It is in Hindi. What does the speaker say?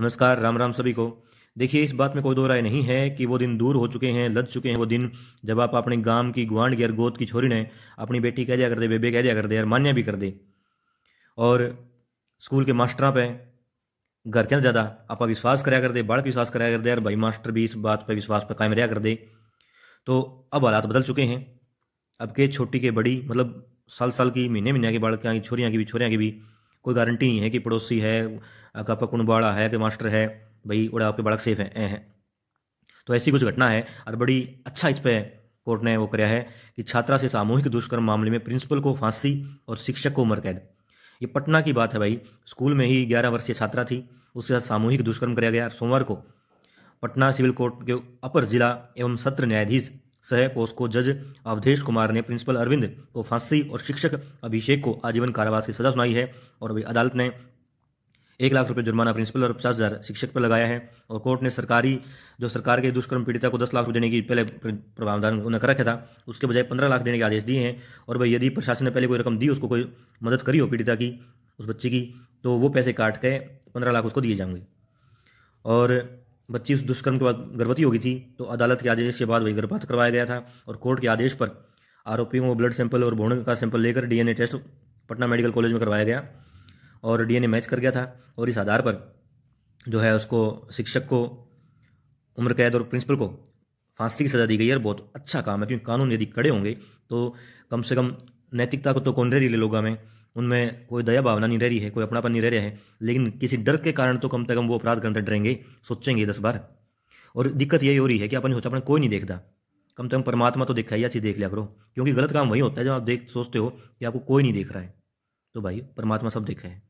नमस्कार राम राम सभी को देखिए इस बात में कोई दो राय नहीं है कि वो दिन दूर हो चुके हैं लद चुके हैं वो दिन जब आप अपने गांव की गुआंड की गोद की छोरी ने अपनी बेटी कह दिया कर दे बेबे कह दिया कर दे और मान्या भी कर दे और स्कूल के मास्टर पे घर के ज़्यादा आप विश्वास कराया कर दे बाढ़ विश्वास कराया कर दे और भाई मास्टर भी इस बात पर विश्वास पर कायम रहा कर दे तो अब हालात बदल चुके हैं अब के छोटी के बड़ी मतलब साल साल की महीने महीने के बाढ़ की छोरियाँ की भी छोरियाँ की भी कोई गारंटी नहीं है कि पड़ोसी है का कुणबाड़ा है कि मास्टर है भाई उड़ा आपके बाड़क सेफ है, है तो ऐसी कुछ घटना है और बड़ी अच्छा इस पर कोर्ट ने वो कराया है कि छात्रा से सामूहिक दुष्कर्म मामले में प्रिंसिपल को फांसी और शिक्षक को उम्र कैद ये पटना की बात है भाई स्कूल में ही ग्यारह वर्षीय छात्रा थी उसके साथ सामूहिक दुष्कर्म कराया गया सोमवार को पटना सिविल कोर्ट के अपर जिला एवं सत्र न्यायाधीश सह कोष को जज अवधेश कुमार ने प्रिंसिपल अरविंद को फांसी और शिक्षक अभिषेक को आजीवन कारावास की सजा सुनाई है और अभी अदालत ने एक लाख रुपए जुर्माना प्रिंसिपल और पचास हज़ार शिक्षक पर लगाया है और कोर्ट ने सरकारी जो सरकार के दुष्कर्म पीड़िता को दस लाख रुपये देने की पहले प्रावधान उन्हें कर रखा था उसके बजाय पंद्रह लाख देने के आदेश दिए हैं और भाई यदि प्रशासन ने पहले कोई रकम दी उसको कोई मदद करी हो पीड़िता की उस बच्चे की तो वो पैसे काट के पंद्रह लाख उसको दिए जाएंगे और बच्ची उस दुष्कर्म के बाद गर्भवती हो गई थी तो अदालत के आदेश के बाद वही गर्भपात करवाया गया था और कोर्ट के आदेश पर आरोपियों को ब्लड सैंपल और भ्रूण का सैंपल लेकर DNA test Patna medical college में करवाया गया और डीएनए मैच कर गया था और इस आधार पर जो है उसको शिक्षक को उम्र कैद और प्रिंसिपल को फांसी की सज़ा दी गई है बहुत अच्छा काम है क्योंकि कानून यदि कड़े होंगे तो कम से कम नैतिकता को तो कौन रे लोग हमें उनमें कोई दया भावना नहीं रह रही है कोई अपनापन नहीं रह रहा है लेकिन किसी डर के कारण तो कम से कम वो अपराध करते डरेंगे सोचेंगे दस बार और दिक्कत यही हो रही है कि अपन सोचा अपने कोई नहीं देखता कम से कम परमात्मा तो देखा ही अच्छी देख लिया करो क्योंकि गलत काम वही होता है जब आप देख सोचते हो कि आपको कोई नहीं देख रहा है तो भाई परमात्मा सब देखा है